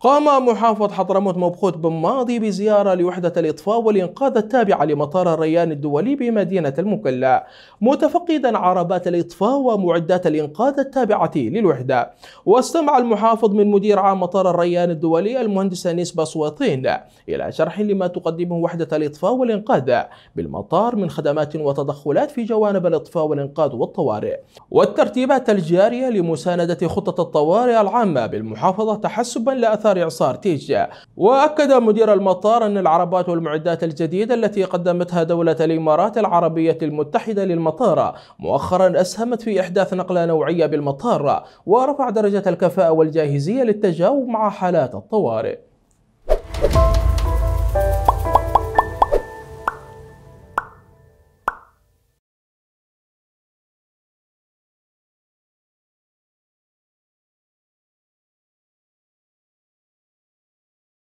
قام محافظ حضرموت مبخوت بن ماضي بزيارة لوحدة الإطفاء والإنقاذ التابعة لمطار الريان الدولي بمدينة المكلا متفقدا عربات الإطفاء ومعدات الإنقاذ التابعة للوحدة واستمع المحافظ من مدير عام مطار الريان الدولي المهندس أنيس بصوطين إلى شرح لما تقدمه وحدة الإطفاء والإنقاذ بالمطار من خدمات وتدخلات في جوانب الإطفاء والإنقاذ والطوارئ والترتيبات الجارية لمساندة خطة الطوارئ العامة بالمحافظة تحسبا لأثر أثار إعصار تيجا وأكد مدير المطار أن العربات والمعدات الجديدة التي قدمتها دولة الإمارات العربية المتحدة للمطار مؤخرا أسهمت في إحداث نقلة نوعية بالمطار ورفع درجة الكفاءة والجاهزية للتجاوب مع حالات الطوارئ